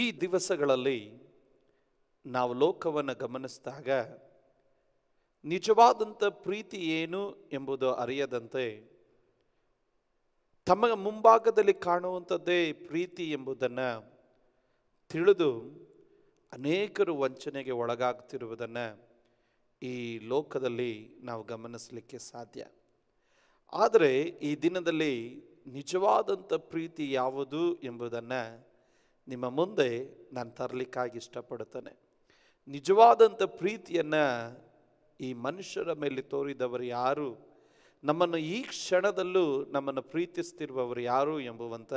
ಈ ದಿವಸಗಳಲ್ಲಿ ನಾವು ಲೋಕವನ್ನು ಗಮನಿಸಿದಾಗ ನಿಜವಾದಂಥ ಪ್ರೀತಿ ಏನು ಎಂಬುದು ಅರಿಯದಂತೆ ತಮ್ಮ ಮುಂಭಾಗದಲ್ಲಿ ಕಾಣುವಂಥದ್ದೇ ಪ್ರೀತಿ ಎಂಬುದನ್ನು ತಿಳಿದು ಅನೇಕರು ವಂಚನೆಗೆ ಒಳಗಾಗ್ತಿರುವುದನ್ನು ಈ ಲೋಕದಲ್ಲಿ ನಾವು ಗಮನಿಸಲಿಕ್ಕೆ ಸಾಧ್ಯ ಆದರೆ ಈ ದಿನದಲ್ಲಿ ನಿಜವಾದಂಥ ಪ್ರೀತಿ ಯಾವುದು ಎಂಬುದನ್ನು ನಿಮ್ಮ ಮುಂದೆ ನಾನು ತರಲಿಕ್ಕಾಗಿ ಇಷ್ಟಪಡ್ತೇನೆ ನಿಜವಾದಂಥ ಪ್ರೀತಿಯನ್ನು ಈ ಮನುಷ್ಯರ ಮೇಲೆ ತೋರಿದವರು ಯಾರು ನಮ್ಮನ್ನು ಈ ಕ್ಷಣದಲ್ಲೂ ನಮ್ಮನ್ನು ಪ್ರೀತಿಸ್ತಿರುವವರು ಯಾರು ಎಂಬುವಂಥ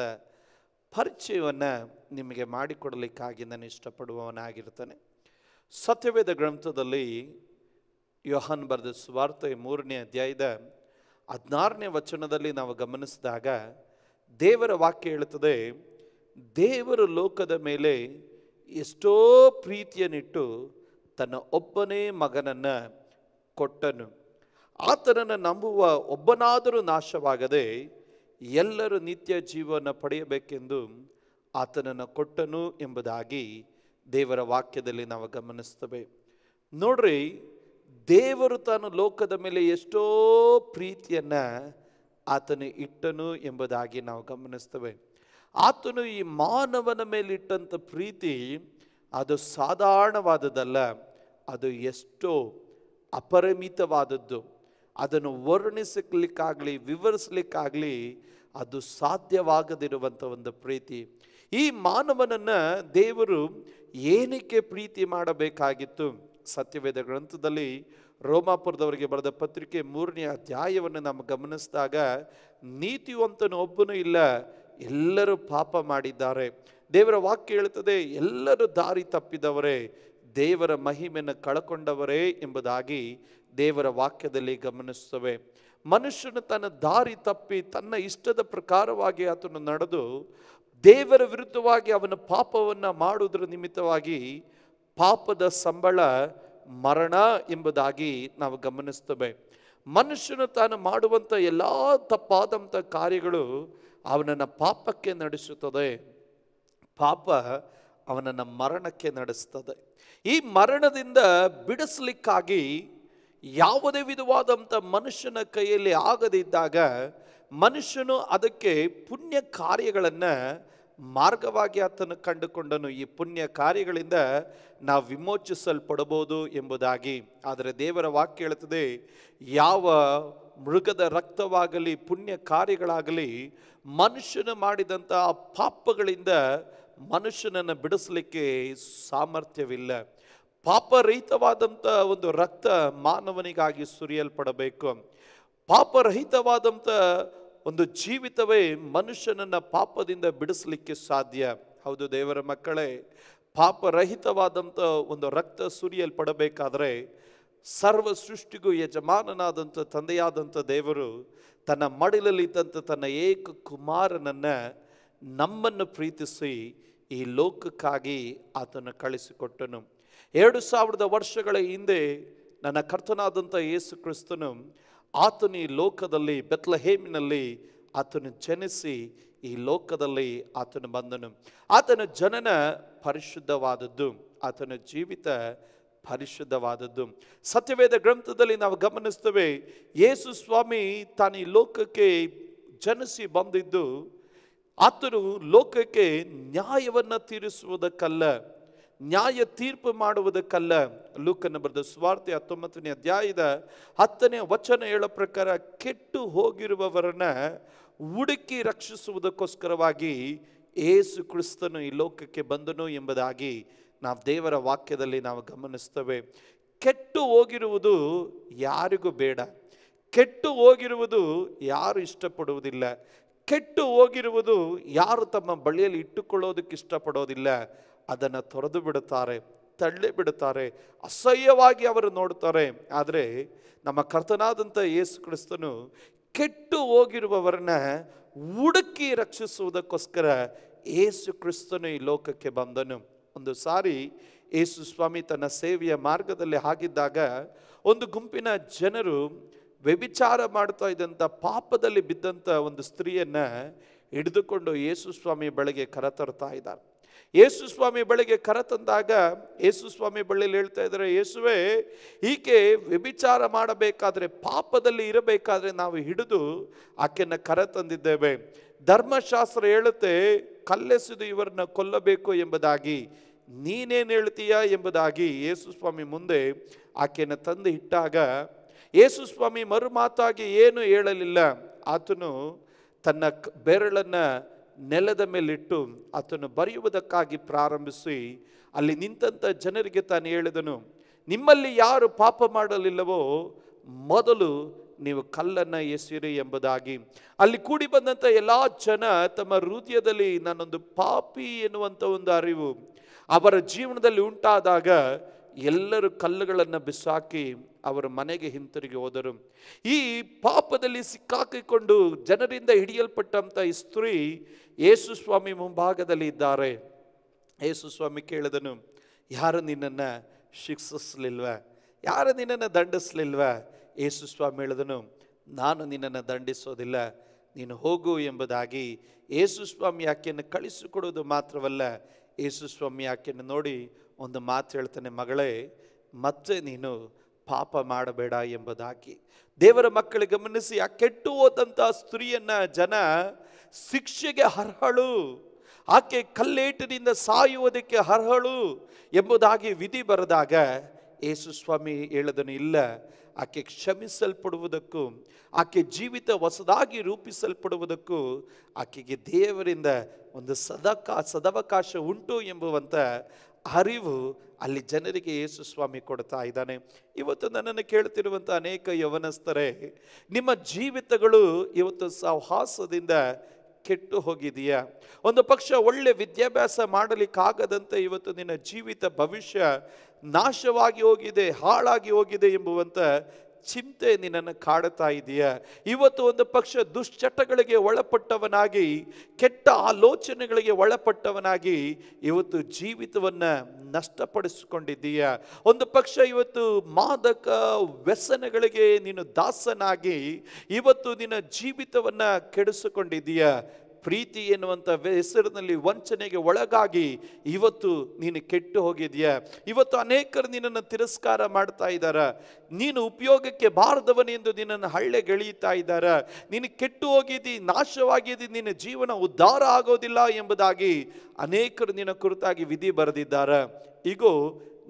ಪರಿಚಯವನ್ನು ನಿಮಗೆ ಮಾಡಿಕೊಡಲಿಕ್ಕಾಗಿ ನಾನು ಇಷ್ಟಪಡುವವನಾಗಿರ್ತಾನೆ ಸತ್ಯವೇದ ಗ್ರಂಥದಲ್ಲಿ ಯೋಹನ್ ಬರೆದ ಸ್ವಾರ್ಥ ಮೂರನೇ ಅಧ್ಯಾಯದ ಹದಿನಾರನೇ ವಚನದಲ್ಲಿ ನಾವು ಗಮನಿಸಿದಾಗ ದೇವರ ವಾಕ್ಯ ಹೇಳುತ್ತದೆ ದೇವರ ಲೋಕದ ಮೇಲೆ ಎಷ್ಟೋ ಪ್ರೀತಿಯನ್ನಿಟ್ಟು ತನ್ನ ಒಬ್ಬನೇ ಮಗನನ್ನು ಕೊಟ್ಟನು ಆತನನ್ನು ನಂಬುವ ಒಬ್ಬನಾದರೂ ನಾಶವಾಗದೆ ಎಲ್ಲರೂ ನಿತ್ಯ ಜೀವನ ಪಡೆಯಬೇಕೆಂದು ಆತನನ್ನು ಕೊಟ್ಟನು ಎಂಬುದಾಗಿ ದೇವರ ವಾಕ್ಯದಲ್ಲಿ ನಾವು ಗಮನಿಸ್ತೇವೆ ನೋಡ್ರಿ ದೇವರು ತಾನು ಲೋಕದ ಮೇಲೆ ಎಷ್ಟೋ ಪ್ರೀತಿಯನ್ನು ಆತನು ಇಟ್ಟನು ಎಂಬುದಾಗಿ ನಾವು ಗಮನಿಸ್ತೇವೆ ಆತನು ಈ ಮಾನವನ ಮೇಲಿಟ್ಟಂಥ ಪ್ರೀತಿ ಅದು ಸಾಧಾರಣವಾದದ್ದಲ್ಲ ಅದು ಎಷ್ಟೋ ಅಪರಿಮಿತವಾದದ್ದು ಅದನ್ನು ವರ್ಣಿಸಲಿಕ್ಕಾಗಲಿ ವಿವರಿಸಲಿಕ್ಕಾಗಲಿ ಅದು ಸಾಧ್ಯವಾಗದಿರುವಂಥ ಒಂದು ಪ್ರೀತಿ ಈ ಮಾನವನನ್ನು ದೇವರು ಏನಕ್ಕೆ ಪ್ರೀತಿ ಮಾಡಬೇಕಾಗಿತ್ತು ಸತ್ಯವೇದ ಗ್ರಂಥದಲ್ಲಿ ರೋಮಾಪುರದವರಿಗೆ ಬರೆದ ಪತ್ರಿಕೆ ಮೂರನೇ ಅಧ್ಯಾಯವನ್ನು ನಾವು ಗಮನಿಸಿದಾಗ ಒಬ್ಬನೂ ಇಲ್ಲ ಎಲ್ಲರೂ ಪಾಪ ಮಾಡಿದ್ದಾರೆ ದೇವರ ವಾಕ್ಯ ಹೇಳ್ತದೆ ಎಲ್ಲರೂ ದಾರಿ ತಪ್ಪಿದವರೇ ದೇವರ ಮಹಿಮೆಯನ್ನು ಕಳಕೊಂಡವರೇ ಎಂಬುದಾಗಿ ದೇವರ ವಾಕ್ಯದಲ್ಲಿ ಗಮನಿಸ್ತವೆ ಮನುಷ್ಯನು ತನ್ನ ದಾರಿ ತಪ್ಪಿ ತನ್ನ ಇಷ್ಟದ ಪ್ರಕಾರವಾಗಿ ಆತನು ನಡೆದು ದೇವರ ವಿರುದ್ಧವಾಗಿ ಅವನ ಪಾಪವನ್ನು ಮಾಡುವುದರ ನಿಮಿತ್ತವಾಗಿ ಪಾಪದ ಸಂಬಳ ಮರಣ ಎಂಬುದಾಗಿ ನಾವು ಗಮನಿಸ್ತೇವೆ ಮನುಷ್ಯನು ತಾನು ಮಾಡುವಂಥ ಎಲ್ಲ ತಪ್ಪಾದಂಥ ಕಾರ್ಯಗಳು ಅವನನ್ನು ಪಾಪಕ್ಕೆ ನಡೆಸುತ್ತದೆ ಪಾಪ ಅವನನ್ನು ಮರಣಕ್ಕೆ ನಡೆಸ್ತದೆ ಈ ಮರಣದಿಂದ ಬಿಡಿಸ್ಲಿಕ್ಕಾಗಿ ಯಾವುದೇ ವಿಧವಾದಂಥ ಮನುಷ್ಯನ ಕೈಯಲ್ಲಿ ಆಗದಿದ್ದಾಗ ಮನುಷ್ಯನು ಅದಕ್ಕೆ ಪುಣ್ಯ ಕಾರ್ಯಗಳನ್ನು ಮಾರ್ಗವಾಗಿ ಆತನು ಕಂಡುಕೊಂಡನು ಈ ಪುಣ್ಯ ಕಾರ್ಯಗಳಿಂದ ನಾವು ವಿಮೋಚಿಸಲ್ಪಡಬಹುದು ಎಂಬುದಾಗಿ ಆದರೆ ದೇವರ ವಾಕ್ಯ ಹೇಳ್ತದೆ ಯಾವ ಮೃಗದ ರಕ್ತವಾಗಲಿ ಪುಣ್ಯ ಕಾರ್ಯಗಳಾಗಲಿ ಮನುಷ್ಯನ ಮಾಡಿದಂಥ ಪಾಪಗಳಿಂದ ಮನುಷ್ಯನನ್ನು ಬಿಡಿಸಲಿಕ್ಕೆ ಸಾಮರ್ಥ್ಯವಿಲ್ಲ ಪಾಪರಹಿತವಾದಂಥ ಒಂದು ರಕ್ತ ಮಾನವನಿಗಾಗಿ ಸುರಿಯಲ್ಪಡಬೇಕು ಪಾಪರಹಿತವಾದಂಥ ಒಂದು ಜೀವಿತವೇ ಮನುಷ್ಯನನ್ನು ಪಾಪದಿಂದ ಬಿಡಿಸಲಿಕ್ಕೆ ಸಾಧ್ಯ ಹೌದು ದೇವರ ಮಕ್ಕಳೇ ಪಾಪರಹಿತವಾದಂಥ ಒಂದು ರಕ್ತ ಸುರಿಯಲ್ಪಡಬೇಕಾದರೆ ಸರ್ವ ಸೃಷ್ಟಿಗೂ ಯಜಮಾನನಾದಂಥ ತಂದೆಯಾದಂಥ ದೇವರು ತನ್ನ ಮಡಿಲಲ್ಲಿದ್ದಂಥ ತನ್ನ ಏಕ ಕುಮಾರನನ್ನು ನಮ್ಮನ್ನು ಪ್ರೀತಿಸಿ ಈ ಲೋಕಕ್ಕಾಗಿ ಆತನು ಕಳಿಸಿಕೊಟ್ಟನು ಎರಡು ಸಾವಿರದ ವರ್ಷಗಳ ಹಿಂದೆ ನನ್ನ ಕರ್ತನಾದಂಥ ಯೇಸು ಕ್ರಿಸ್ತನು ಆತನು ಈ ಲೋಕದಲ್ಲಿ ಬೆತ್ಲಹೇಮಿನಲ್ಲಿ ಆತನು ಜನಿಸಿ ಈ ಲೋಕದಲ್ಲಿ ಆತನು ಬಂದನು ಆತನ ಜನನ ಪರಿಶುದ್ಧವಾದದ್ದು ಆತನ ಜೀವಿತ ಪರಿಶುದ್ಧವಾದದ್ದು ಸತ್ಯವೇದ ಗ್ರಂಥದಲ್ಲಿ ನಾವು ಗಮನಿಸ್ತೇವೆ ಯೇಸು ಸ್ವಾಮಿ ತಾನು ಈ ಲೋಕಕ್ಕೆ ಜನಿಸಿ ಬಂದಿದ್ದು ಆತನು ಲೋಕಕ್ಕೆ ನ್ಯಾಯವನ್ನು ತೀರಿಸುವುದಕ್ಕಲ್ಲ ನ್ಯಾಯ ತೀರ್ಪು ಮಾಡುವುದಕ್ಕಲ್ಲ ಲೂಕನ್ನು ಬರೆದ ಸ್ವಾರ್ಥಿ ಹತ್ತೊಂಬತ್ತನೇ ಅಧ್ಯಾಯದ ಹತ್ತನೇ ವಚನ ಹೇಳೋ ಪ್ರಕಾರ ಕೆಟ್ಟು ಹೋಗಿರುವವರನ್ನ ಹುಡುಕಿ ರಕ್ಷಿಸುವುದಕ್ಕೋಸ್ಕರವಾಗಿ ಏಸು ಕ್ರಿಸ್ತನು ಈ ಲೋಕಕ್ಕೆ ಬಂದನು ಎಂಬುದಾಗಿ ನಾವು ದೇವರ ವಾಕ್ಯದಲ್ಲಿ ನಾವು ಗಮನಿಸ್ತೇವೆ ಕೆಟ್ಟು ಹೋಗಿರುವುದು ಯಾರಿಗೂ ಬೇಡ ಕೆಟ್ಟು ಹೋಗಿರುವುದು ಯಾರು ಇಷ್ಟಪಡುವುದಿಲ್ಲ ಕೆಟ್ಟು ಹೋಗಿರುವುದು ಯಾರು ತಮ್ಮ ಬಳಿಯಲ್ಲಿ ಇಟ್ಟುಕೊಳ್ಳೋದಕ್ಕೆ ಇಷ್ಟಪಡೋದಿಲ್ಲ ಅದನ್ನು ತೊರೆದು ಬಿಡುತ್ತಾರೆ ತಳ್ಳಿ ಬಿಡುತ್ತಾರೆ ಅಸಹ್ಯವಾಗಿ ಅವರು ನೋಡ್ತಾರೆ ಆದರೆ ನಮ್ಮ ಕರ್ತನಾದಂಥ ಯೇಸು ಕ್ರಿಸ್ತನು ಕೆಟ್ಟು ಹೋಗಿರುವವರನ್ನ ಹುಡುಕಿ ರಕ್ಷಿಸುವುದಕ್ಕೋಸ್ಕರ ಏಸು ಕ್ರಿಸ್ತನು ಈ ಲೋಕಕ್ಕೆ ಬಂದನು ಒಂದು ಸಾರಿ ಯೇಸು ಸ್ವಾಮಿ ತನ್ನ ಸೇವೆಯ ಮಾರ್ಗದಲ್ಲಿ ಹಾಗಿದ್ದಾಗ ಒಂದು ಗುಂಪಿನ ಜನರು ವ್ಯಭಿಚಾರ ಮಾಡ್ತಾ ಇದ್ದಂಥ ಪಾಪದಲ್ಲಿ ಬಿದ್ದಂಥ ಒಂದು ಸ್ತ್ರೀಯನ್ನು ಹಿಡಿದುಕೊಂಡು ಯೇಸು ಸ್ವಾಮಿ ಬಳಿಗೆ ಕರೆತರ್ತಾ ಇದ್ದಾರೆ ಯೇಸು ಸ್ವಾಮಿ ಬಳಿಗೆ ಕರೆತಂದಾಗ ಯೇಸು ಸ್ವಾಮಿ ಬಳಿಯಲ್ಲಿ ಹೇಳ್ತಾ ಇದ್ದಾರೆ ಯೇಸುವೆ ಈಕೆ ವ್ಯಭಿಚಾರ ಮಾಡಬೇಕಾದ್ರೆ ಪಾಪದಲ್ಲಿ ಇರಬೇಕಾದ್ರೆ ನಾವು ಹಿಡಿದು ಆಕೆಯನ್ನು ಕರೆತಂದಿದ್ದೇವೆ ಧರ್ಮಶಾಸ್ತ್ರ ಹೇಳುತ್ತೆ ಕಲ್ಲೆಸೆದು ಇವರನ್ನ ಕೊಲ್ಲಬೇಕು ಎಂಬುದಾಗಿ ನೀನೇನು ಹೇಳ್ತೀಯಾ ಎಂಬುದಾಗಿ ಯೇಸು ಸ್ವಾಮಿ ಮುಂದೆ ಆಕೆಯನ್ನು ತಂದು ಇಟ್ಟಾಗ ಯೇಸು ಸ್ವಾಮಿ ಮರುಮಾತಾಗಿ ಏನು ಹೇಳಲಿಲ್ಲ ಆತನು ತನ್ನ ಬೆರಳನ್ನು ನೆಲದ ಮೇಲಿಟ್ಟು ಆತನು ಬರೆಯುವುದಕ್ಕಾಗಿ ಪ್ರಾರಂಭಿಸಿ ಅಲ್ಲಿ ನಿಂತಂಥ ಜನರಿಗೆ ತಾನು ಹೇಳಿದನು ನಿಮ್ಮಲ್ಲಿ ಯಾರು ಪಾಪ ಮಾಡಲಿಲ್ಲವೋ ಮೊದಲು ನೀವು ಕಲ್ಲನ್ನು ಎಸಿರಿ ಎಂಬುದಾಗಿ ಅಲ್ಲಿ ಕೂಡಿ ಬಂದಂಥ ಎಲ್ಲ ಜನ ತಮ್ಮ ಹೃದಯದಲ್ಲಿ ನನ್ನೊಂದು ಪಾಪಿ ಎನ್ನುವಂಥ ಒಂದು ಅರಿವು ಅವರ ಜೀವನದಲ್ಲಿ ಉಂಟಾದಾಗ ಎಲ್ಲರೂ ಕಲ್ಲುಗಳನ್ನು ಬಿಸಾಕಿ ಅವರ ಮನೆಗೆ ಹಿಂತಿರುಗಿ ಹೋದರು ಈ ಪಾಪದಲ್ಲಿ ಸಿಕ್ಕಾಕಿಕೊಂಡು ಜನರಿಂದ ಹಿಡಿಯಲ್ಪಟ್ಟಂಥ ಈ ಸ್ತ್ರೀ ಸ್ವಾಮಿ ಮುಂಭಾಗದಲ್ಲಿ ಇದ್ದಾರೆ ಸ್ವಾಮಿ ಕೇಳಿದನು ಯಾರು ನಿನ್ನನ್ನು ಶಿಕ್ಷಿಸಲಿಲ್ವ ಯಾರು ನಿನ್ನನ್ನು ದಂಡಿಸ್ಲಿಲ್ವ ಯೇಸು ಸ್ವಾಮಿ ಹೇಳಿದನು ನಾನು ನಿನ್ನನ್ನು ದಂಡಿಸೋದಿಲ್ಲ ನೀನು ಹೋಗು ಎಂಬುದಾಗಿ ಯೇಸು ಸ್ವಾಮಿ ಆಕೆಯನ್ನು ಕಳಿಸಿಕೊಡುವುದು ಮಾತ್ರವಲ್ಲ ಯೇಸು ಸ್ವಾಮಿ ಆಕೆಯನ್ನು ನೋಡಿ ಒಂದು ಮಾತು ಹೇಳ್ತಾನೆ ಮಗಳೇ ಮತ್ತೆ ನೀನು ಪಾಪ ಮಾಡಬೇಡ ಎಂಬುದಾಗಿ ದೇವರ ಮಕ್ಕಳಿಗೆ ಗಮನಿಸಿ ಆ ಕೆಟ್ಟು ಹೋದಂಥ ಸ್ತ್ರೀಯನ್ನು ಜನ ಶಿಕ್ಷೆಗೆ ಅರ್ಹಳು ಆಕೆ ಕಲ್ಲೇಟಿನಿಂದ ಸಾಯುವುದಕ್ಕೆ ಅರ್ಹಳು ಎಂಬುದಾಗಿ ವಿಧಿ ಬರೆದಾಗ ಯೇಸು ಸ್ವಾಮಿ ಹೇಳದನು ಇಲ್ಲ ಆಕೆ ಕ್ಷಮಿಸಲ್ಪಡುವುದಕ್ಕೂ ಆಕೆ ಜೀವಿತ ಹೊಸದಾಗಿ ರೂಪಿಸಲ್ಪಡುವುದಕ್ಕೂ ಆಕೆಗೆ ದೇವರಿಂದ ಒಂದು ಸದಕ ಸದವಕಾಶ ಉಂಟು ಎಂಬುವಂಥ ಅರಿವು ಅಲ್ಲಿ ಜನರಿಗೆ ಯೇಸು ಸ್ವಾಮಿ ಕೊಡ್ತಾ ಇದ್ದಾನೆ ಇವತ್ತು ನನ್ನನ್ನು ಕೇಳ್ತಿರುವಂಥ ಅನೇಕ ಯವನಸ್ಥರೇ ನಿಮ್ಮ ಜೀವಿತಗಳು ಇವತ್ತು ಸಹವಾಸದಿಂದ ಕೆಟ್ಟು ಹೋಗಿದೆಯಾ ಒಂದು ಪಕ್ಷ ಒಳ್ಳೆ ವಿದ್ಯಾಭ್ಯಾಸ ಮಾಡಲಿಕ್ಕಾಗದಂತೆ ಇವತ್ತು ನಿನ್ನ ಜೀವಿತ ಭವಿಷ್ಯ ನಾಶವಾಗಿ ಹೋಗಿದೆ ಹಾಳಾಗಿ ಹೋಗಿದೆ ಎಂಬುವಂತ ಚಿಂತೆ ನಿನ್ನನ್ನು ಕಾಡುತ್ತಾ ಇದೆಯಾ ಇವತ್ತು ಒಂದು ಪಕ್ಷ ದುಶ್ಚಟಗಳಿಗೆ ಒಳಪಟ್ಟವನಾಗಿ ಕೆಟ್ಟ ಆಲೋಚನೆಗಳಿಗೆ ಒಳಪಟ್ಟವನಾಗಿ ಇವತ್ತು ಜೀವಿತವನ್ನು ನಷ್ಟಪಡಿಸಿಕೊಂಡಿದ್ದೀಯ ಒಂದು ಪಕ್ಷ ಇವತ್ತು ಮಾದಕ ವ್ಯಸನಗಳಿಗೆ ನೀನು ದಾಸನಾಗಿ ಇವತ್ತು ನಿನ್ನ ಜೀವಿತವನ್ನು ಕೆಡಿಸಿಕೊಂಡಿದ್ದೀಯ ಪ್ರೀತಿ ಎನ್ನುವಂಥ ಹೆಸರಿನಲ್ಲಿ ವಂಚನೆಗೆ ಒಳಗಾಗಿ ಇವತ್ತು ನೀನು ಕೆಟ್ಟು ಹೋಗಿದೆಯಾ ಇವತ್ತು ಅನೇಕರು ನಿನ್ನನ್ನು ತಿರಸ್ಕಾರ ಮಾಡ್ತಾ ಇದ್ದಾರೆ ನೀನು ಉಪಯೋಗಕ್ಕೆ ಬಾರದವನೆಂದು ನಿನ್ನನ್ನು ಹಳ್ಳೆಗೆಳೆಯುತ್ತಾ ಇದ್ದಾರೆ ನೀನು ಕೆಟ್ಟು ಹೋಗಿದ್ದಿ ನಾಶವಾಗಿದ್ದಿ ನಿನ್ನ ಜೀವನ ಉದ್ಧಾರ ಆಗೋದಿಲ್ಲ ಎಂಬುದಾಗಿ ಅನೇಕರು ನಿನ್ನ ಕುರಿತಾಗಿ ವಿಧಿ ಬರೆದಿದ್ದಾರೆ ಇಗೋ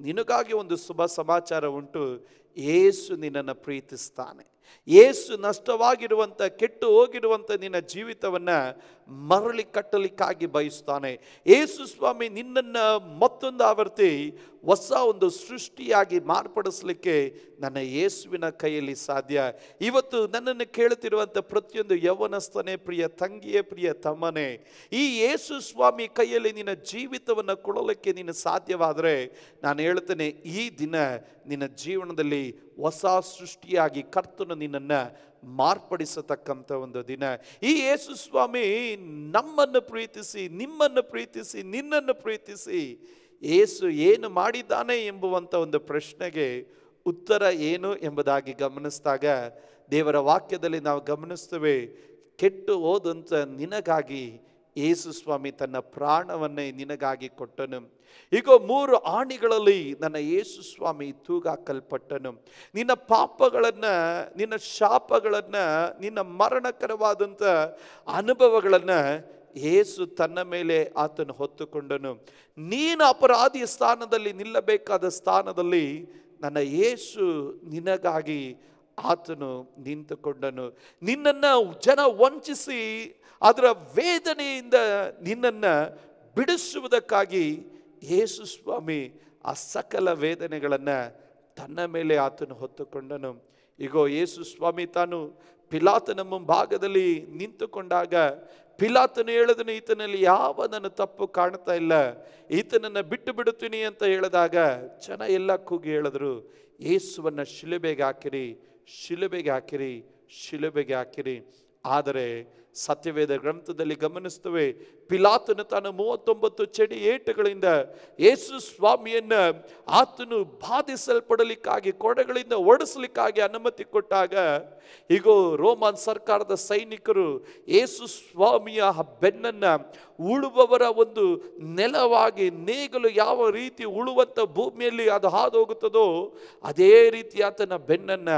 ನಿನಗಾಗಿ ಒಂದು ಶುಭ ಸಮಾಚಾರ ಉಂಟು ಏಸು ನಿನ್ನನ್ನು ಪ್ರೀತಿಸ್ತಾನೆ ಏಸು ನಷ್ಟವಾಗಿರುವಂಥ ಕೆಟ್ಟು ಹೋಗಿರುವಂಥ ನಿನ್ನ ಜೀವಿತವನ್ನು ಮರಳಿ ಕಟ್ಟಲಿಕ್ಕಾಗಿ ಬಯಸ್ತಾನೆ ಏಸು ಸ್ವಾಮಿ ನಿನ್ನನ್ನು ಮತ್ತೊಂದು ಆವರ್ತಿ ಹೊಸ ಒಂದು ಸೃಷ್ಟಿಯಾಗಿ ಮಾರ್ಪಡಿಸಲಿಕ್ಕೆ ನನ್ನ ಯೇಸುವಿನ ಕೈಯಲ್ಲಿ ಸಾಧ್ಯ ಇವತ್ತು ನನ್ನನ್ನು ಕೇಳುತ್ತಿರುವಂಥ ಪ್ರತಿಯೊಂದು ಯೌವನಸ್ತನೇ ಪ್ರಿಯ ತಂಗಿಯೇ ಪ್ರಿಯ ತಮ್ಮನೇ ಈ ಯೇಸು ಸ್ವಾಮಿ ಕೈಯಲ್ಲಿ ನಿನ್ನ ಜೀವಿತವನ್ನು ಕೊಡಲಿಕ್ಕೆ ನೀನು ಸಾಧ್ಯವಾದರೆ ನಾನು ಹೇಳ್ತೇನೆ ಈ ದಿನ ನಿನ್ನ ಜೀವನದಲ್ಲಿ ಹೊಸ ಸೃಷ್ಟಿಯಾಗಿ ಕರ್ತನು ನಿನ್ನನ್ನು ಮಾರ್ಪಡಿಸತಕ್ಕಂಥ ಒಂದು ದಿನ ಈ ಯೇಸು ಸ್ವಾಮಿ ನಮ್ಮನ್ನು ಪ್ರೀತಿಸಿ ನಿಮ್ಮನ್ನು ಪ್ರೀತಿಸಿ ನಿನ್ನನ್ನು ಪ್ರೀತಿಸಿ ಏಸು ಏನು ಮಾಡಿದ್ದಾನೆ ಎಂಬುವಂಥ ಒಂದು ಪ್ರಶ್ನೆಗೆ ಉತ್ತರ ಏನು ಎಂಬುದಾಗಿ ಗಮನಿಸಿದಾಗ ದೇವರ ವಾಕ್ಯದಲ್ಲಿ ನಾವು ಗಮನಿಸ್ತೇವೆ ಕೆಟ್ಟು ಹೋದಂಥ ನಿನಗಾಗಿ ಯೇಸು ಸ್ವಾಮಿ ತನ್ನ ಪ್ರಾಣವನ್ನೇ ನಿನಗಾಗಿ ಕೊಟ್ಟನು ಈಗ ಮೂರು ಆಣಿಗಳಲ್ಲಿ ನನ್ನ ಯೇಸು ಸ್ವಾಮಿ ತೂಗಾಕಲ್ಪಟ್ಟನು ನಿನ್ನ ಪಾಪಗಳನ್ನು ನಿನ್ನ ಶಾಪಗಳನ್ನು ನಿನ್ನ ಮರಣಕರವಾದಂಥ ಅನುಭವಗಳನ್ನು ಏಸು ತನ್ನ ಮೇಲೆ ಆತನು ಹೊತ್ತುಕೊಂಡನು ನೀನು ಅಪರಾಧಿಯ ಸ್ಥಾನದಲ್ಲಿ ನಿಲ್ಲಬೇಕಾದ ಸ್ಥಾನದಲ್ಲಿ ನನ್ನ ಯೇಸು ನಿನಗಾಗಿ ಆತನು ನಿಂತುಕೊಂಡನು ನಿನ್ನನ್ನು ಜನ ವಂಚಿಸಿ ಅದರ ವೇದನೆಯಿಂದ ನಿನ್ನನ್ನು ಬಿಡಿಸುವುದಕ್ಕಾಗಿ ಯೇಸು ಸ್ವಾಮಿ ಆ ಸಕಲ ವೇದನೆಗಳನ್ನು ತನ್ನ ಮೇಲೆ ಆತನು ಹೊತ್ತುಕೊಂಡನು ಈಗೋ ಯೇಸು ಸ್ವಾಮಿ ತಾನು ಪಿಲಾತನ ಮುಂಭಾಗದಲ್ಲಿ ನಿಂತುಕೊಂಡಾಗ ಪಿಲಾತನು ಹೇಳಿದನು ಈತನಲ್ಲಿ ಯಾವ ನನ್ನ ತಪ್ಪು ಕಾಣ್ತಾ ಇಲ್ಲ ಈತನನ್ನು ಬಿಟ್ಟು ಬಿಡುತ್ತೀನಿ ಅಂತ ಹೇಳಿದಾಗ ಜನ ಎಲ್ಲ ಕೂಗಿ ಹೇಳಿದ್ರು ಯೇಸುವನ್ನು ಶಿಲುಬೆಗೆ ಹಾಕಿರಿ ಶಿಲುಬೆಗೆ ಹಾಕಿರಿ ಶಿಲುಬೆಗೆ ಹಾಕಿರಿ ಆದರೆ ಸತ್ಯವೇದ ಗ್ರಂಥದಲ್ಲಿ ಗಮನಿಸ್ತವೆ ಪಿಲಾತನ ತಾನು ಮೂವತ್ತೊಂಬತ್ತು ಚಡಿ ಏಟುಗಳಿಂದ ಯೇಸು ಸ್ವಾಮಿಯನ್ನು ಆತನು ಬಾಧಿಸಲ್ಪಡಲಿಕ್ಕಾಗಿ ಕೊಡಗಳಿಂದ ಓಡಿಸಲಿಕ್ಕಾಗಿ ಅನುಮತಿ ಕೊಟ್ಟಾಗ ಈಗ ರೋಮನ್ ಸರ್ಕಾರದ ಸೈನಿಕರು ಯೇಸು ಸ್ವಾಮಿಯ ಬೆನ್ನನ್ನು ಉಳುವವರ ಒಂದು ನೆಲವಾಗಿ ನೇಗಲು ಯಾವ ರೀತಿ ಉಳುವಂಥ ಭೂಮಿಯಲ್ಲಿ ಅದು ಹಾದು ಹೋಗುತ್ತದೋ ಅದೇ ರೀತಿ ಆತನ ಬೆನ್ನನ್ನು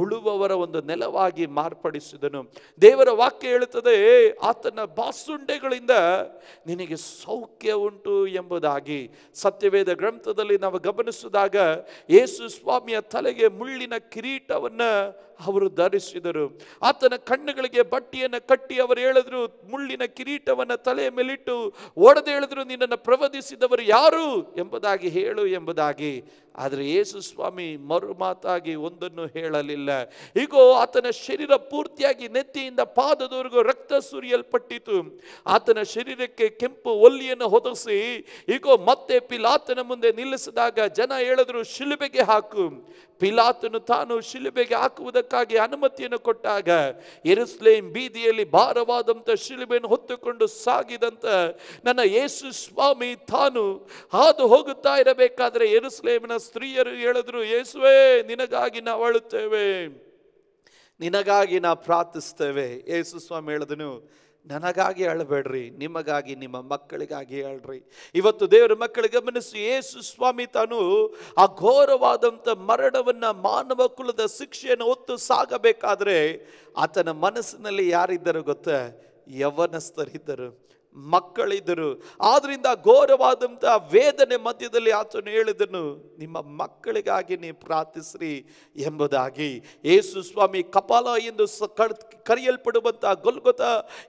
ಉಳುವವರ ಒಂದು ನೆಲವಾಗಿ ಮಾರ್ಪಡಿಸಿದನು ದೇವರ ವಾಕ್ಯ ಹೇಳುತ್ತದೆ ಆತನ ಬಾಸುಂಡೆಗಳಿಂದ ನಿನಗೆ ಸೌಖ್ಯ ಉಂಟು ಎಂಬುದಾಗಿ ಸತ್ಯವೇದ ಗ್ರಂಥದಲ್ಲಿ ನಾವು ಗಮನಿಸಿದಾಗ ಯೇಸು ಸ್ವಾಮಿಯ ತಲೆಗೆ ಮುಳ್ಳಿನ ಕಿರೀಟವನ್ನು ಅವರು ಧರಿಸಿದರು ಆತನ ಕಣ್ಣುಗಳಿಗೆ ಬಟ್ಟೆಯನ್ನು ಕಟ್ಟಿ ಅವರು ಹೇಳಿದ್ರು ಮುಳ್ಳಿನ ಕಿರೀಟವನ್ನು ತಲೆಯ ಮೇಲಿಟ್ಟು ಹೇಳಿದ್ರು ನಿನ್ನನ್ನು ಪ್ರವದಿಸಿದವರು ಯಾರು ಎಂಬುದಾಗಿ ಹೇಳು ಎಂಬುದಾಗಿ ಆದರೆ ಯೇಸು ಸ್ವಾಮಿ ಮರುಮಾತಾಗಿ ಒಂದನ್ನು ಹೇಳಲಿಲ್ಲ ಹೀಗೋ ಆತನ ಶರೀರ ಪೂರ್ತಿಯಾಗಿ ನೆತ್ತಿಯಿಂದ ಪಾದದವರೆಗೂ ರಕ್ತ ಸುರಿಯಲ್ಪಟ್ಟಿತು ಆತನ ಶರೀರಕ್ಕೆ ಕೆಂಪು ಒಲ್ಲಿಯನ್ನು ಹೊದಸಿ ಈಗೋ ಮತ್ತೆ ಪಿಲಾತನ ಮುಂದೆ ನಿಲ್ಲಿಸಿದಾಗ ಜನ ಹೇಳಿದ್ರು ಶಿಲುಬೆಗೆ ಹಾಕು ಪಿಲಾತನು ತಾನು ಶಿಲುಬೆಗೆ ಹಾಕುವುದಕ್ಕಾಗಿ ಅನುಮತಿಯನ್ನು ಕೊಟ್ಟಾಗ ಎರುಸ್ಲೇಮ್ ಬೀದಿಯಲ್ಲಿ ಭಾರವಾದಂಥ ಶಿಲುಬೆಯನ್ನು ಹೊತ್ತುಕೊಂಡು ಸಾಗಿದಂತ ನನ್ನ ಯೇಸು ಸ್ವಾಮಿ ತಾನು ಹಾದು ಹೋಗುತ್ತಾ ಇರಬೇಕಾದ್ರೆ ಎರುಸ್ಲೇಮ್ನ ಸ್ತ್ರೀಯರು ಹೇಳಿದ್ರು ಯೇಸುವೇ ನಿನಗಾಗಿ ನಾವು ಅಳುತ್ತೇವೆ ನಿನಗಾಗಿ ನಾ ಪ್ರಾರ್ಥಿಸ್ತೇವೆ ಯೇಸು ಸ್ವಾಮಿ ಹೇಳಿದನು ನನಗಾಗಿ ಅಳಬೇಡ್ರಿ ನಿಮಗಾಗಿ ನಿಮ್ಮ ಮಕ್ಕಳಿಗಾಗಿ ಹೇಳ್ರಿ ಇವತ್ತು ದೇವರ ಮಕ್ಕಳಿಗೆ ಗಮನಿಸಿ ಯೇಸು ಸ್ವಾಮಿ ತಾನು ಆ ಘೋರವಾದಂಥ ಮರಣವನ್ನು ಮಾನವ ಕುಲದ ಶಿಕ್ಷೆಯನ್ನು ಹೊತ್ತು ಸಾಗಬೇಕಾದ್ರೆ ಆತನ ಮನಸ್ಸಿನಲ್ಲಿ ಯಾರಿದ್ದರು ಗೊತ್ತ ಯವನಸ್ಥರಿದ್ದರು ಮಕ್ಕಳಿದ್ದರು ಆದ್ದರಿಂದ ಘೋರವಾದಂತಹ ವೇದನೆ ಮಧ್ಯದಲ್ಲಿ ಆತನು ಹೇಳಿದನು ನಿಮ್ಮ ಮಕ್ಕಳಿಗಾಗಿ ನೀವು ಪ್ರಾರ್ಥಿಸ್ರಿ ಎಂಬುದಾಗಿ ಯೇಸು ಸ್ವಾಮಿ ಕಪಾಲ ಎಂದು ಸ ಕರೆಯಲ್ಪಡುವಂಥ ಗೊಲ್ಗೊತ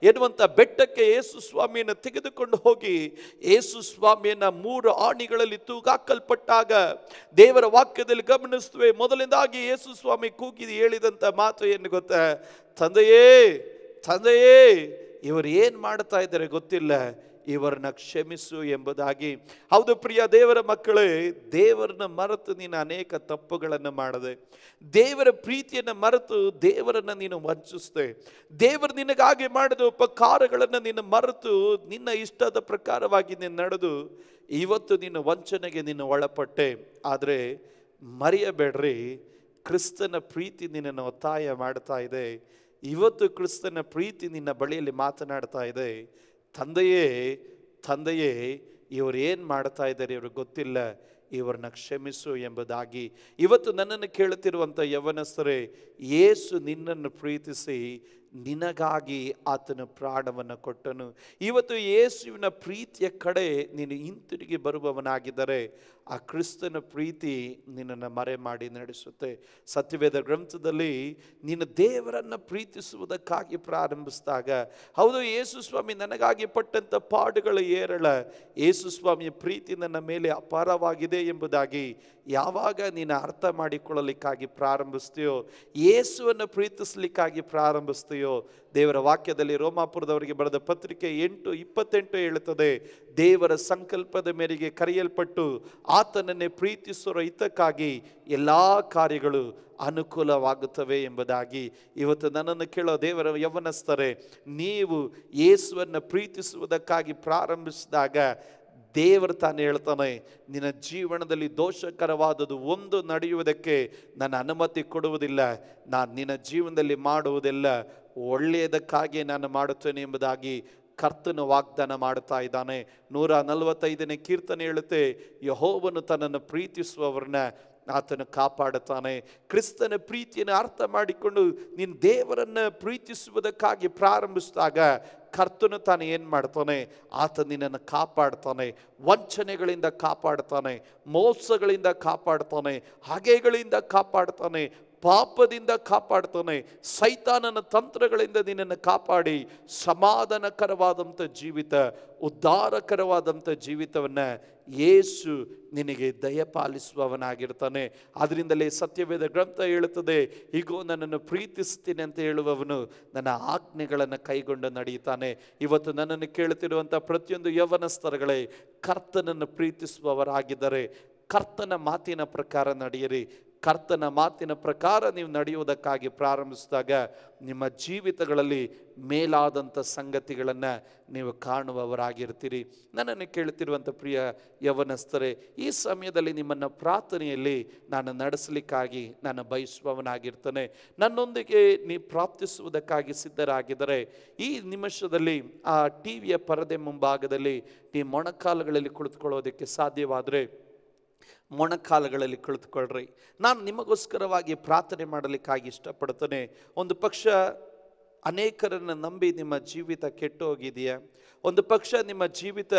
ಎನ್ನುವಂಥ ಬೆಟ್ಟಕ್ಕೆ ಯೇಸು ಸ್ವಾಮಿಯನ್ನು ತೆಗೆದುಕೊಂಡು ಹೋಗಿ ಯೇಸು ಸ್ವಾಮಿಯನ್ನು ಮೂರು ಆಣಿಗಳಲ್ಲಿ ತೂಗಾಕಲ್ಪಟ್ಟಾಗ ದೇವರ ವಾಕ್ಯದಲ್ಲಿ ಗಮನಿಸ್ತೇವೆ ಮೊದಲಿಂದಾಗಿ ಯೇಸು ಸ್ವಾಮಿ ಕೂಗಿ ಹೇಳಿದಂಥ ಮಾತು ಏನು ಗೊತ್ತ ತಂದೆಯೇ ತಂದೆಯೇ ಇವರು ಏನು ಮಾಡ್ತಾ ಇದ್ದಾರೆ ಗೊತ್ತಿಲ್ಲ ಇವರನ್ನ ಕ್ಷಮಿಸು ಎಂಬುದಾಗಿ ಹೌದು ಪ್ರಿಯ ದೇವರ ಮಕ್ಕಳೇ ದೇವರನ್ನ ಮರೆತು ನೀನು ಅನೇಕ ತಪ್ಪುಗಳನ್ನು ಮಾಡದೆ ದೇವರ ಪ್ರೀತಿಯನ್ನು ಮರೆತು ದೇವರನ್ನು ನೀನು ವಂಚಿಸ್ದೆ ದೇವರು ನಿನಗಾಗಿ ಮಾಡಿದ ಉಪಕಾರಗಳನ್ನು ನೀನು ಮರೆತು ನಿನ್ನ ಇಷ್ಟದ ಪ್ರಕಾರವಾಗಿ ನೀನು ನಡೆದು ಇವತ್ತು ನಿನ್ನ ವಂಚನೆಗೆ ನೀನು ಒಳಪಟ್ಟೆ ಆದರೆ ಮರೆಯಬೇಡ್ರಿ ಕ್ರಿಸ್ತನ ಪ್ರೀತಿ ನಿನ್ನನ್ನು ಒತ್ತಾಯ ಮಾಡ್ತಾ ಇದೆ ಇವತ್ತು ಕ್ರಿಸ್ತನ ಪ್ರೀತಿ ನಿನ್ನ ಬಳಿಯಲ್ಲಿ ಮಾತನಾಡ್ತಾ ಇದೆ ತಂದೆಯೇ ತಂದೆಯೇ ಇವರು ಏನು ಮಾಡ್ತಾ ಇದ್ದಾರೆ ಇವ್ರಿಗೆ ಗೊತ್ತಿಲ್ಲ ಇವರನ್ನ ಕ್ಷಮಿಸು ಎಂಬುದಾಗಿ ಇವತ್ತು ನನ್ನನ್ನು ಕೇಳುತ್ತಿರುವಂಥ ಯವನಸ್ಥರೇ ಏಸು ನಿನ್ನನ್ನು ಪ್ರೀತಿಸಿ ನಿನಗಾಗಿ ಆತನ ಪ್ರಾಣವನ್ನು ಕೊಟ್ಟನು ಇವತ್ತು ಯೇಸುವಿನ ಪ್ರೀತಿಯ ಕಡೆ ನೀನು ಹಿಂತಿರುಗಿ ಬರುವವನಾಗಿದ್ದರೆ ಆ ಕ್ರಿಸ್ತನ ಪ್ರೀತಿ ನಿನ್ನನ್ನು ಮರೆ ಮಾಡಿ ನಡೆಸುತ್ತೆ ಸತ್ಯವೇದ ಗ್ರಂಥದಲ್ಲಿ ನಿನ್ನ ದೇವರನ್ನು ಪ್ರೀತಿಸುವುದಕ್ಕಾಗಿ ಪ್ರಾರಂಭಿಸಿದಾಗ ಹೌದು ಯೇಸು ಸ್ವಾಮಿ ನನಗಾಗಿ ಪಟ್ಟಂಥ ಪಾಡುಗಳು ಏರಳ ಯೇಸು ಸ್ವಾಮಿಯ ಪ್ರೀತಿ ನನ್ನ ಮೇಲೆ ಅಪಾರವಾಗಿದೆ ಎಂಬುದಾಗಿ ಯಾವಾಗ ನೀನು ಅರ್ಥ ಮಾಡಿಕೊಳ್ಳಲಿಕ್ಕಾಗಿ ಪ್ರಾರಂಭಿಸ್ತೀಯೋ ಯೇಸುವನ್ನು ಪ್ರೀತಿಸಲಿಕ್ಕಾಗಿ ಪ್ರಾರಂಭಿಸ್ತೀಯೋ ದೇವರ ವಾಕ್ಯದಲ್ಲಿ ರೋಮಾಪುರದವರಿಗೆ ಬರೆದ ಪತ್ರಿಕೆ ಎಂಟು ಇಪ್ಪತ್ತೆಂಟು ಹೇಳುತ್ತದೆ ದೇವರ ಸಂಕಲ್ಪದ ಮೇರೆಗೆ ಕರೆಯಲ್ಪಟ್ಟು ಆತನನ್ನೇ ಪ್ರೀತಿಸುವ ಹಿತಕ್ಕಾಗಿ ಎಲ್ಲ ಕಾರ್ಯಗಳು ಅನುಕೂಲವಾಗುತ್ತವೆ ಎಂಬುದಾಗಿ ಇವತ್ತು ನನ್ನನ್ನು ಕೇಳೋ ದೇವರ ಯೌವನಸ್ಥರೇ ನೀವು ಯೇಸುವನ್ನು ಪ್ರೀತಿಸುವುದಕ್ಕಾಗಿ ಪ್ರಾರಂಭಿಸಿದಾಗ ದೇವರು ತಾನೇ ಹೇಳ್ತಾನೆ ನಿನ್ನ ಜೀವನದಲ್ಲಿ ದೋಷಕರವಾದದ್ದು ಒಂದು ನಡೆಯುವುದಕ್ಕೆ ನನ್ನ ಅನುಮತಿ ಕೊಡುವುದಿಲ್ಲ ನಾನು ನಿನ್ನ ಜೀವನದಲ್ಲಿ ಮಾಡುವುದೆಲ್ಲ ಒಳ್ಳೆಯದಕ್ಕಾಗಿ ನಾನು ಮಾಡುತ್ತೇನೆ ಎಂಬುದಾಗಿ ಕರ್ತನು ವಾಗ್ದಾನ ಮಾಡುತ್ತಾ ಇದ್ದಾನೆ ನೂರ ನಲವತ್ತೈದನೇ ಕೀರ್ತನೆ ಹೇಳುತ್ತೆ ಯಹೋವನು ತನ್ನನ್ನು ಪ್ರೀತಿಸುವವರನ್ನ ಆತನು ಕಾಪಾಡುತ್ತಾನೆ ಕ್ರಿಸ್ತನ ಪ್ರೀತಿಯನ್ನು ಅರ್ಥ ಮಾಡಿಕೊಂಡು ನಿನ್ನ ದೇವರನ್ನು ಪ್ರೀತಿಸುವುದಕ್ಕಾಗಿ ಪ್ರಾರಂಭಿಸಿದಾಗ ಕರ್ತನು ತಾನು ಏನು ಮಾಡ್ತಾನೆ ಆತ ನಿನ್ನನ್ನು ಕಾಪಾಡ್ತಾನೆ ವಂಚನೆಗಳಿಂದ ಕಾಪಾಡ್ತಾನೆ ಮೋಸಗಳಿಂದ ಕಾಪಾಡ್ತಾನೆ ಹಗೆಗಳಿಂದ ಕಾಪಾಡ್ತಾನೆ ಪಾಪದಿಂದ ಕಾಪಾಡ್ತಾನೆ ಸೈತಾನನ ತಂತ್ರಗಳಿಂದ ನಿನ್ನನ್ನು ಕಾಪಾಡಿ ಸಮಾಧಾನಕರವಾದಂಥ ಜೀವಿತ ಉದ್ಧಾರಕರವಾದಂಥ ಜೀವಿತವನ್ನು ಯೇಸು ನಿನಗೆ ದಯಪಾಲಿಸುವವನಾಗಿರ್ತಾನೆ ಅದರಿಂದಲೇ ಸತ್ಯವೇದ ಗ್ರಂಥ ಹೇಳುತ್ತದೆ ಹೀಗೂ ನನ್ನನ್ನು ಪ್ರೀತಿಸ್ತೀನಿ ಅಂತ ಹೇಳುವವನು ನನ್ನ ಆಜ್ಞೆಗಳನ್ನು ಕೈಗೊಂಡು ನಡೆಯುತ್ತಾನೆ ಇವತ್ತು ನನ್ನನ್ನು ಕೇಳುತ್ತಿರುವಂಥ ಪ್ರತಿಯೊಂದು ಯವನಸ್ಥರಗಳೇ ಕರ್ತನನ್ನು ಪ್ರೀತಿಸುವವರಾಗಿದ್ದರೆ ಕರ್ತನ ಮಾತಿನ ಪ್ರಕಾರ ನಡೆಯಿರಿ ಕರ್ತನ ಮಾತಿನ ಪ್ರಕಾರ ನೀವು ನಡೆಯುವುದಕ್ಕಾಗಿ ಪ್ರಾರಂಭಿಸಿದಾಗ ನಿಮ್ಮ ಜೀವಿತಗಳಲ್ಲಿ ಮೇಲಾದಂಥ ಸಂಗತಿಗಳನ್ನು ನೀವು ಕಾಣುವವರಾಗಿರ್ತೀರಿ ನನ್ನನ್ನು ಕೇಳುತ್ತಿರುವಂಥ ಪ್ರಿಯ ಯವನಸ್ಥರೇ ಈ ಸಮಯದಲ್ಲಿ ನಿಮ್ಮನ್ನು ಪ್ರಾರ್ಥನೆಯಲ್ಲಿ ನಾನು ನಡೆಸಲಿಕ್ಕಾಗಿ ನಾನು ಬಯಸುವವನಾಗಿರ್ತಾನೆ ನನ್ನೊಂದಿಗೆ ನೀವು ಪ್ರಾಪ್ತಿಸುವುದಕ್ಕಾಗಿ ಸಿದ್ಧರಾಗಿದ್ದರೆ ಈ ನಿಮಿಷದಲ್ಲಿ ಆ ಟಿ ವಿಯ ಪರದೆ ಮುಂಭಾಗದಲ್ಲಿ ನೀವು ಮೊಣಕಾಲುಗಳಲ್ಲಿ ಕುಳಿತುಕೊಳ್ಳೋದಕ್ಕೆ ಸಾಧ್ಯವಾದರೆ ಮೊಣಕಾಲಗಳಲ್ಲಿ ಕಳೆದುಕೊಳ್ಳ್ರಿ ನಾನು ನಿಮಗೋಸ್ಕರವಾಗಿ ಪ್ರಾರ್ಥನೆ ಮಾಡಲಿಕ್ಕಾಗಿ ಇಷ್ಟಪಡ್ತೇನೆ ಒಂದು ಪಕ್ಷ ಅನೇಕರನ್ನು ನಂಬಿ ನಿಮ್ಮ ಜೀವಿತ ಕೆಟ್ಟು ಹೋಗಿದೆಯಾ ಒಂದು ಪಕ್ಷ ನಿಮ್ಮ ಜೀವಿತ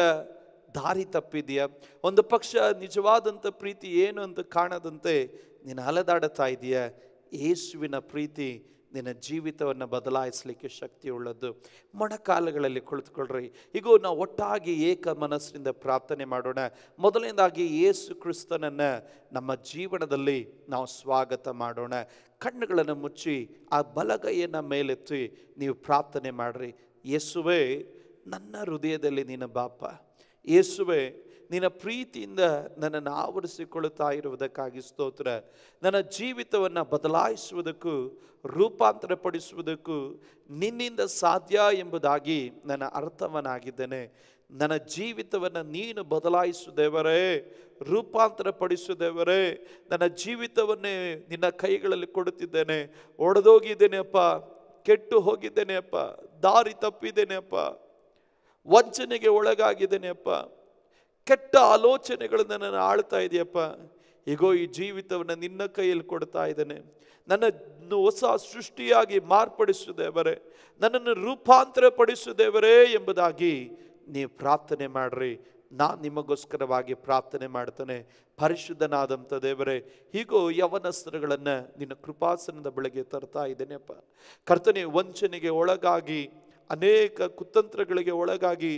ದಾರಿ ತಪ್ಪಿದೆಯಾ ಒಂದು ಪಕ್ಷ ನಿಜವಾದಂಥ ಪ್ರೀತಿ ಏನು ಅಂತ ಕಾಣದಂತೆ ನೀನು ಅಲೆದಾಡುತ್ತಾ ಇದೆಯಾ ಯೇಸುವಿನ ಪ್ರೀತಿ ನಿನ್ನ ಜೀವಿತವನ್ನು ಬದಲಾಯಿಸಲಿಕ್ಕೆ ಶಕ್ತಿಯುಳ್ಳದ್ದು ಮೊಣಕಾಲುಗಳಲ್ಲಿ ಕುಳಿತುಕೊಳ್ಳ್ರಿ ಈಗ ನಾವು ಒಟ್ಟಾಗಿ ಏಕ ಮನಸ್ಸಿನಿಂದ ಪ್ರಾರ್ಥನೆ ಮಾಡೋಣ ಮೊದಲನೇದಾಗಿ ಯೇಸು ಕ್ರಿಸ್ತನನ್ನು ನಮ್ಮ ಜೀವನದಲ್ಲಿ ನಾವು ಸ್ವಾಗತ ಮಾಡೋಣ ಕಣ್ಣುಗಳನ್ನು ಮುಚ್ಚಿ ಆ ಬಲಗೈಯನ್ನು ಮೇಲೆತ್ತಿ ನೀವು ಪ್ರಾರ್ಥನೆ ಮಾಡಿರಿ ಯೇಸುವೆ ನನ್ನ ಹೃದಯದಲ್ಲಿ ನೀನು ಬಾಪ ಯೇಸುವೆ ನಿನ್ನ ಪ್ರೀತಿಯಿಂದ ನನ್ನನ್ನು ಆವರಿಸಿಕೊಳ್ಳುತ್ತಾ ಇರುವುದಕ್ಕಾಗಿ ಸ್ತೋತ್ರ ನನ್ನ ಜೀವಿತವನ್ನು ಬದಲಾಯಿಸುವುದಕ್ಕೂ ಪಡಿಸುವುದಕ್ಕೂ ನಿನ್ನಿಂದ ಸಾಧ್ಯ ಎಂಬುದಾಗಿ ನನ್ನ ಅರ್ಥವನಾಗಿದ್ದೇನೆ ನನ್ನ ಜೀವಿತವನ್ನು ನೀನು ರೂಪಾಂತರ ದೇವರೇ ನನ್ನ ಜೀವಿತವನ್ನೇ ನಿನ್ನ ಕೈಗಳಲ್ಲಿ ಕೊಡುತ್ತಿದ್ದೇನೆ ಅಪ್ಪ ಕೆಟ್ಟು ಹೋಗಿದ್ದೇನೆ ಅಪ್ಪ ದಾರಿ ತಪ್ಪಿದ್ದೇನೆ ಅಪ್ಪ ವಂಚನೆಗೆ ಒಳಗಾಗಿದ್ದೇನೆ ಅಪ್ಪ ಕೆಟ್ಟ ಆಲೋಚನೆಗಳನ್ನು ನಾನು ಆಳ್ತಾ ಇದೆಯಪ್ಪ ಈಗೋ ಈ ಜೀವಿತವನ್ನು ನಿನ್ನ ಕೈಯಲ್ಲಿ ಕೊಡ್ತಾ ಇದ್ದೇನೆ ನನ್ನ ಹೊಸ ಸೃಷ್ಟಿಯಾಗಿ ಮಾರ್ಪಡಿಸುದೇವರೇ ನನ್ನನ್ನು ರೂಪಾಂತರ ಪಡಿಸುದೇವರೇ ಎಂಬುದಾಗಿ ನೀವು ಪ್ರಾರ್ಥನೆ ಮಾಡ್ರಿ ನಾನು ನಿಮಗೋಸ್ಕರವಾಗಿ ಪ್ರಾರ್ಥನೆ ಮಾಡ್ತಾನೆ ಪರಿಶುದ್ಧನಾದಂಥ ದೇವರೇ ಹೀಗೋ ಯವನಸ್ತ್ರಗಳನ್ನು ನಿನ್ನ ಕೃಪಾಸನದ ಬೆಳಗ್ಗೆ ತರ್ತಾ ಇದ್ದೇನೆಪ್ಪ ಕರ್ತನೆ ವಂಚನೆಗೆ ಒಳಗಾಗಿ ಅನೇಕ ಕುತಂತ್ರಗಳಿಗೆ ಒಳಗಾಗಿ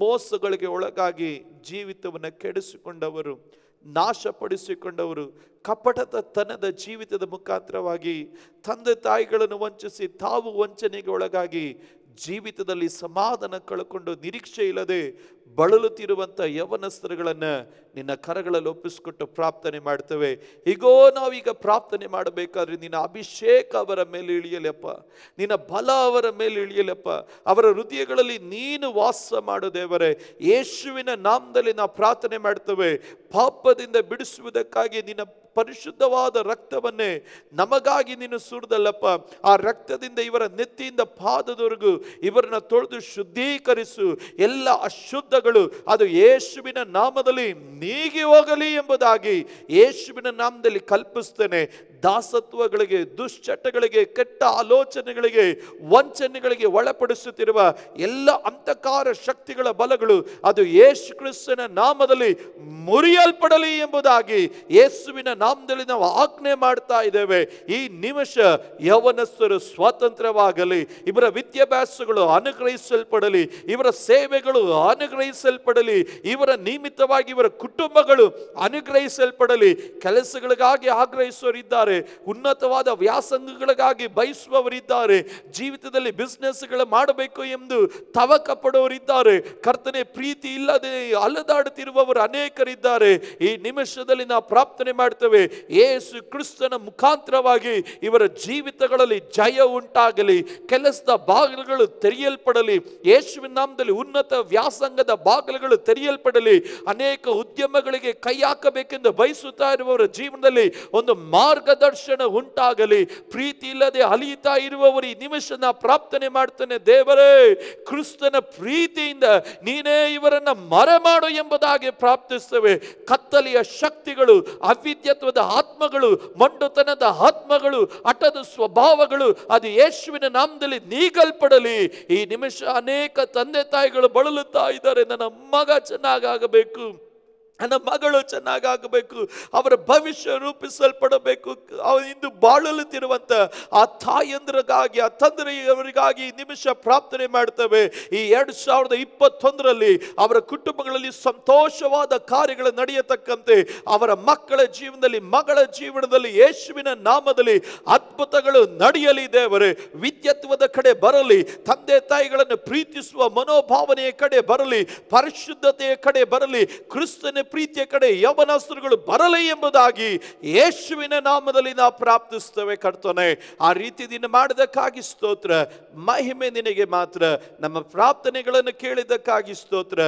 ಮೋಸಗಳಿಗೆ ಒಳಗಾಗಿ ಜೀವಿತವನ್ನು ಕೆಡಿಸಿಕೊಂಡವರು ನಾಶಪಡಿಸಿಕೊಂಡವರು ತನದ ಜೀವಿತದ ಮುಖಾಂತರವಾಗಿ ತಂದೆ ತಾಯಿಗಳನ್ನು ವಂಚಿಸಿ ತಾವು ವಂಚನೆಗೆ ಒಳಗಾಗಿ ಜೀವಿತದಲ್ಲಿ ಸಮಾಧಾನ ಕಳ್ಕೊಂಡು ನಿರೀಕ್ಷೆ ಇಲ್ಲದೆ ಬಳಲುತ್ತಿರುವಂಥ ಯವನಸ್ತ್ರಗಳನ್ನು ನಿನ್ನ ಕರಗಳಲ್ಲಿ ಒಪ್ಪಿಸಿಕೊಟ್ಟು ಪ್ರಾರ್ಥನೆ ಮಾಡ್ತೇವೆ ಹೀಗೋ ನಾವೀಗ ಪ್ರಾರ್ಥನೆ ಮಾಡಬೇಕಾದ್ರೆ ನಿನ್ನ ಅಭಿಷೇಕ ಅವರ ಮೇಲೆ ಇಳಿಯಲಪ್ಪ ನಿನ್ನ ಬಲ ಅವರ ಮೇಲೆ ಇಳಿಯಲಪ್ಪ ಅವರ ಹೃದಯಗಳಲ್ಲಿ ನೀನು ವಾಸ ಮಾಡು ದೇವರೇ ಯೇಸುವಿನ ನಾಮದಲ್ಲಿ ನಾವು ಪ್ರಾರ್ಥನೆ ಮಾಡ್ತೇವೆ ಪಾಪದಿಂದ ಬಿಡಿಸುವುದಕ್ಕಾಗಿ ನಿನ್ನ ಪರಿಶುದ್ಧವಾದ ರಕ್ತವನ್ನೇ ನಮಗಾಗಿ ನೀನು ಸುರಿದಲ್ಲಪ್ಪ ಆ ರಕ್ತದಿಂದ ಇವರ ನೆತ್ತಿಯಿಂದ ಪಾದದವರೆಗೂ ಇವರನ್ನ ತೊಳೆದು ಶುದ್ಧೀಕರಿಸು ಎಲ್ಲ ಅಶುದ್ಧಗಳು ಅದು ಯೇಸುವಿನ ನಾಮದಲ್ಲಿ ನೀಗಿ ಹೋಗಲಿ ಎಂಬುದಾಗಿ ಯೇಸುವಿನ ನಾಮದಲ್ಲಿ ಕಲ್ಪಿಸ್ತೇನೆ ದಾಸತ್ವಗಳಿಗೆ ದುಶ್ಚಟಗಳಿಗೆ ಕೆಟ್ಟ ಆಲೋಚನೆಗಳಿಗೆ ವಂಚನೆಗಳಿಗೆ ಒಳಪಡಿಸುತ್ತಿರುವ ಎಲ್ಲ ಅಂತಕಾರ ಶಕ್ತಿಗಳ ಬಲಗಳು ಅದು ಯೇಸು ಕ್ರಿಸ್ತನ ನಾಮದಲ್ಲಿ ಮುರಿಯಲ್ಪಡಲಿ ಎಂಬುದಾಗಿ ಯೇಸುವಿನ ನಾಮದಲ್ಲಿ ನಾವು ಆಜ್ಞೆ ಮಾಡ್ತಾ ಇದ್ದೇವೆ ಈ ನಿಮಿಷ ಯವನಸ್ಥರು ಸ್ವಾತಂತ್ರ್ಯವಾಗಲಿ ಇವರ ವಿದ್ಯಾಭ್ಯಾಸಗಳು ಅನುಗ್ರಹಿಸಲ್ಪಡಲಿ ಇವರ ಸೇವೆಗಳು ಅನುಗ್ರಹಿಸಲ್ಪಡಲಿ ಇವರ ನಿಮಿತ್ತವಾಗಿ ಇವರ ಕುಟುಂಬಗಳು ಅನುಗ್ರಹಿಸಲ್ಪಡಲಿ ಕೆಲಸಗಳಿಗಾಗಿ ಆಗ್ರಹಿಸೋರಿದ್ದಾರೆ ಉನ್ನತವಾದ ವ್ಯಾಸಂಗಗಳಿಗಾಗಿ ಬಯಸುವವರಿದ್ದಾರೆ ಜೀವಿತದಲ್ಲಿ ಬಿಸ್ನೆಸ್ಗಳು ಮಾಡಬೇಕು ಎಂದು ತವಕ ಪಡುವವರಿದ್ದಾರೆ ಕರ್ತನೆ ಪ್ರೀತಿ ಇಲ್ಲದೆ ಅಲ್ಲದಾಡುತ್ತಿರುವವರು ಅನೇಕರಿದ್ದಾರೆ ಈ ನಿಮಿಷದಲ್ಲಿ ನಾವು ಪ್ರಾರ್ಥನೆ ಮಾಡ್ತೇವೆ ಯೇಸು ಕ್ರಿಸ್ತನ ಮುಖಾಂತರವಾಗಿ ಇವರ ಜೀವಿತಗಳಲ್ಲಿ ಜಯ ಉಂಟಾಗಲಿ ಕೆಲಸದ ಬಾಗಿಲುಗಳು ತೆರೆಯಲ್ಪಡಲಿ ಯೇಸುವಿನ ನಾಮದಲ್ಲಿ ಉನ್ನತ ವ್ಯಾಸಂಗದ ಬಾಗಿಲುಗಳು ತೆರೆಯಲ್ಪಡಲಿ ಅನೇಕ ಉದ್ಯಮಗಳಿಗೆ ಕೈ ಹಾಕಬೇಕೆಂದು ಬಯಸುತ್ತಾ ಇರುವವರ ಜೀವನದಲ್ಲಿ ಒಂದು ಮಾರ್ಗದರ್ಶನ ಉಂಟಾಗಲಿ ಪ್ರೀತಿ ಇಲ್ಲದೆ ಅಲಿಯುತ್ತಾ ಇರುವವರು ಈ ನಿಮಿಷ ಪ್ರಾರ್ಥನೆ ಮಾಡ್ತಾನೆ ದೇವರೇ ಕ್ರಿಸ್ತನ ಪ್ರೀತಿಯಿಂದ ನೀನೇ ಇವರನ್ನು ಮಾಡು ಎಂಬುದಾಗಿ ಪ್ರಾರ್ಥಿಸ್ತೇವೆ ಕತ್ತಲೆಯ ಶಕ್ತಿಗಳು ಅವಿದ್ಯತ ಆತ್ಮಗಳು ಮಂಡುತನದ ಆತ್ಮಗಳು ಹಠದ ಸ್ವಭಾವಗಳು ಅದು ಯೇಸುವಿನ ನಾಮದಲ್ಲಿ ನೀಗಲ್ಪಡಲಿ ಈ ನಿಮಿಷ ಅನೇಕ ತಂದೆ ತಾಯಿಗಳು ಬಳಲುತ್ತಾ ಇದ್ದಾರೆ ನನ್ನ ಮಗ ಚೆನ್ನಾಗಾಗಬೇಕು ನನ್ನ ಮಗಳು ಚೆನ್ನಾಗಾಗಬೇಕು ಅವರ ಭವಿಷ್ಯ ರೂಪಿಸಲ್ಪಡಬೇಕು ಅವ ಇಂದು ಬಾಳಲುತ್ತಿರುವಂಥ ಆ ತಾಯಂದ್ರಗಾಗಿ ಆ ತಂದ್ರೆಯವರಿಗಾಗಿ ನಿಮಿಷ ಪ್ರಾರ್ಥನೆ ಮಾಡ್ತವೆ ಈ ಎರಡು ಸಾವಿರದ ಇಪ್ಪತ್ತೊಂದರಲ್ಲಿ ಅವರ ಕುಟುಂಬಗಳಲ್ಲಿ ಸಂತೋಷವಾದ ಕಾರ್ಯಗಳು ನಡೆಯತಕ್ಕಂತೆ ಅವರ ಮಕ್ಕಳ ಜೀವನದಲ್ಲಿ ಮಗಳ ಜೀವನದಲ್ಲಿ ಯೇಸುವಿನ ನಾಮದಲ್ಲಿ ಅದ್ಭುತಗಳು ನಡೆಯಲಿ ದೇವರೇ ವಿದ್ಯತ್ವದ ಕಡೆ ಬರಲಿ ತಂದೆ ತಾಯಿಗಳನ್ನು ಪ್ರೀತಿಸುವ ಮನೋಭಾವನೆಯ ಕಡೆ ಬರಲಿ ಪರಿಶುದ್ಧತೆಯ ಕಡೆ ಬರಲಿ ಕ್ರಿಸ್ತನ ಪ್ರೀತಿಯ ಕಡೆ ಯೌವನಸ್ತ್ರಗಳು ಬರಲಿ ಎಂಬುದಾಗಿ ಯೇಸುವಿನ ನಾಮದಲ್ಲಿ ನಾವು ಪ್ರಾಪ್ತಿಸ್ತೇವೆ ಕಟ್ತಾನೆ ಆ ರೀತಿ ದಿನ ಮಾಡಿದಕ್ಕಾಗಿ ಸ್ತೋತ್ರ ಮಹಿಮೆ ನಿನಗೆ ಮಾತ್ರ ನಮ್ಮ ಪ್ರಾರ್ಥನೆಗಳನ್ನು ಕೇಳಿದಕ್ಕಾಗಿ ಸ್ತೋತ್ರ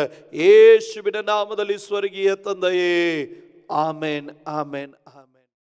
ಯೇಸುವಿನ ನಾಮದಲ್ಲಿ ಸ್ವರ್ಗೀಯ ತಂದೆಯೇ ಆಮೇನ್ ಆಮೇನ್